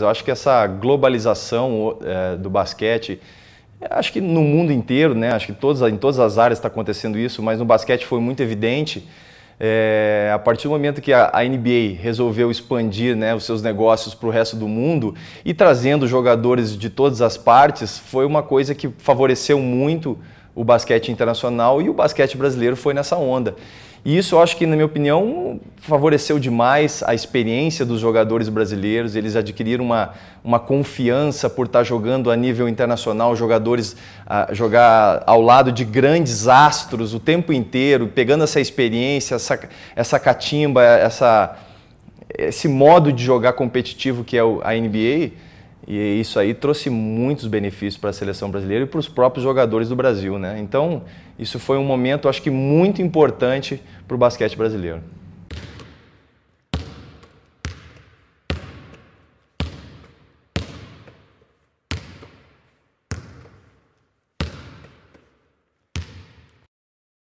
Eu acho que essa globalização é, do basquete, é, acho que no mundo inteiro, né? Acho que todas, em todas as áreas está acontecendo isso, mas no basquete foi muito evidente. É, a partir do momento que a, a, NBA resolveu expandir né, os seus negócios para o resto do mundo e trazendo jogadores de todas as partes, foi uma coisa que favoreceu muito o basquete internacional e o basquete brasileiro foi nessa onda. E isso eu acho que, na minha opinião, favoreceu demais a experiência dos jogadores brasileiros. Eles adquiriram uma, uma confiança por estar jogando a nível internacional, jogadores uh, jogar ao lado de grandes astros o tempo inteiro, pegando essa experiência, essa, essa catimba, essa, esse modo de jogar competitivo que é a NBA e isso aí trouxe muitos benefícios para a seleção brasileira e para os próprios jogadores do Brasil, né? Então, isso foi um momento, acho que muito importante para o basquete brasileiro.